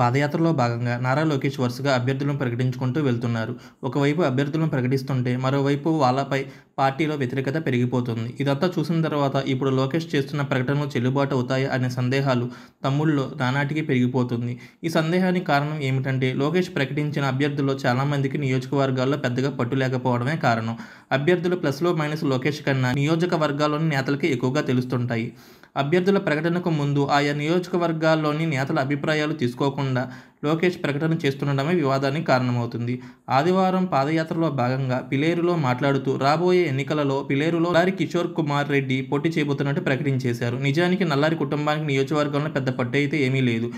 పాదయాత్రలో భాగంగా నారా లోకేష్ వరుసగా అభ్యర్థులను ప్రకటించుకుంటూ వెళ్తున్నారు ఒకవైపు అభ్యర్థులను ప్రకటిస్తుంటే మరోవైపు వాళ్ళపై పార్టీలో వ్యతిరేకత పెరిగిపోతుంది ఇదంతా చూసిన తర్వాత ఇప్పుడు లోకేష్ చేస్తున్న ప్రకటనలు చెల్లుబాటు అవుతాయా అనే సందేహాలు తమ్ముళ్ళలో నానాటికి పెరిగిపోతుంది ఈ సందేహానికి కారణం ఏమిటంటే లోకేష్ ప్రకటించిన అభ్యర్థుల్లో చాలామందికి నియోజకవర్గాల్లో పెద్దగా పట్టు లేకపోవడమే కారణం అభ్యర్థులు ప్లస్లో మైనస్ లోకేష్ కన్నా నియోజకవర్గాల్లోని నేతలకి ఎక్కువగా తెలుస్తుంటాయి అభ్యర్థుల ప్రకటనకు ముందు ఆయా నియోజకవర్గాల్లోని నేతల అభిప్రాయాలు తీసుకోకుండా లోకేష్ ప్రకటన చేస్తుండడమే వివాదానికి కారణమవుతుంది ఆదివారం పాదయాత్రలో భాగంగా పిలేరులో మాట్లాడుతూ రాబోయే ఎన్నికలలో పిలేరులో నల్లారి కిషోర్ కుమార్ రెడ్డి పోటీ చేయబోతున్నట్టు ప్రకటించేశారు నిజానికి నల్లారి కుటుంబానికి నియోజకవర్గంలో పెద్ద పట్టు అయితే ఏమీ లేదు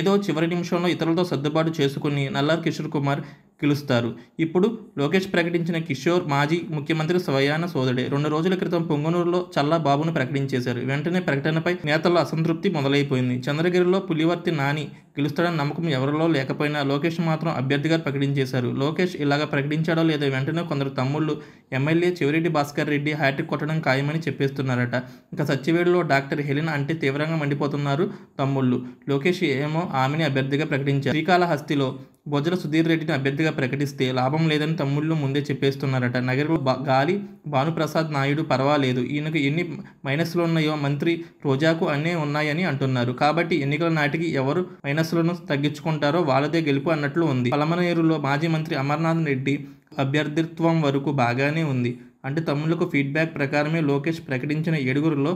ఏదో చివరి నిమిషంలో ఇతరులతో సర్దుబాటు చేసుకుని నల్లారి కిషోర్ కుమార్ పిలుస్తారు ఇప్పుడు లోకేష్ ప్రకటించిన కిషోర్ మాజీ ముఖ్యమంత్రి స్వయాన సోదడే రెండు రోజుల క్రితం పొంగనూరులో చల్లా బాబును ప్రకటించేశారు వెంటనే ప్రకటనపై నేతల అసంతృప్తి మొదలైపోయింది చంద్రగిరిలో పులివర్తి నాని గెలుస్తాడని నమ్మకం ఎవరిలో లేకపోయినా లోకేష్ మాత్రం అభ్యర్థిగా ప్రకటించేశారు లోకేష్ ఇలాగ ప్రకటించాడో లేదో వెంటనే కొందరు తమ్ముళ్ళు ఎమ్మెల్యే చివరిరెడ్డి భాస్కర్ రెడ్డి హ్యాట్రిక్ కొట్టడం ఖాయమని చెప్పేస్తున్నారట ఇంకా సత్యవేడులో డాక్టర్ హెలిన అంటే తీవ్రంగా మండిపోతున్నారు తమ్ముళ్ళు లోకేష్ ఏమో ఆమెని అభ్యర్థిగా ప్రకటించారు శ్రీకాళహస్తిలో బొజ్జల సుధీర్ రెడ్డిని అభ్యర్థిగా ప్రకటిస్తే లాభం లేదని తమ్ముళ్ళు ముందే చెప్పేస్తున్నారట నగరంలో గాలి భానుప్రసాద్ నాయుడు పర్వాలేదు ఈయనకు ఎన్ని మైనస్లు ఉన్నాయో మంత్రి రోజాకు అన్నీ ఉన్నాయని అంటున్నారు కాబట్టి ఎన్నికల నాటికి ఎవరు మైనస్లను తగ్గించుకుంటారో వాళ్ళదే గెలుపు అన్నట్లు ఉంది పలమనేరులో మాజీ మంత్రి అమర్నాథ్ రెడ్డి అభ్యర్థిత్వం వరకు బాగానే ఉంది అంటే తమ్ములకు ఫీడ్బ్యాక్ ప్రకారమే లోకేష్ ప్రకటించిన ఏడుగురులో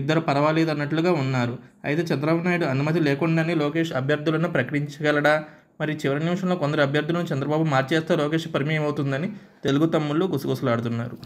ఇద్దరు పర్వాలేదు అన్నట్లుగా ఉన్నారు అయితే చంద్రబాబు నాయుడు అనుమతి లేకుండానే లోకేష్ అభ్యర్థులను ప్రకటించగలడా మరి చివరి నిమిషంలో కొందరు అభ్యర్థులను చంద్రబాబు మార్చేస్తే లోకేష్ పరిమయం అవుతుందని తెలుగు తమ్ముళ్ళు గుసగుసలాడుతున్నారు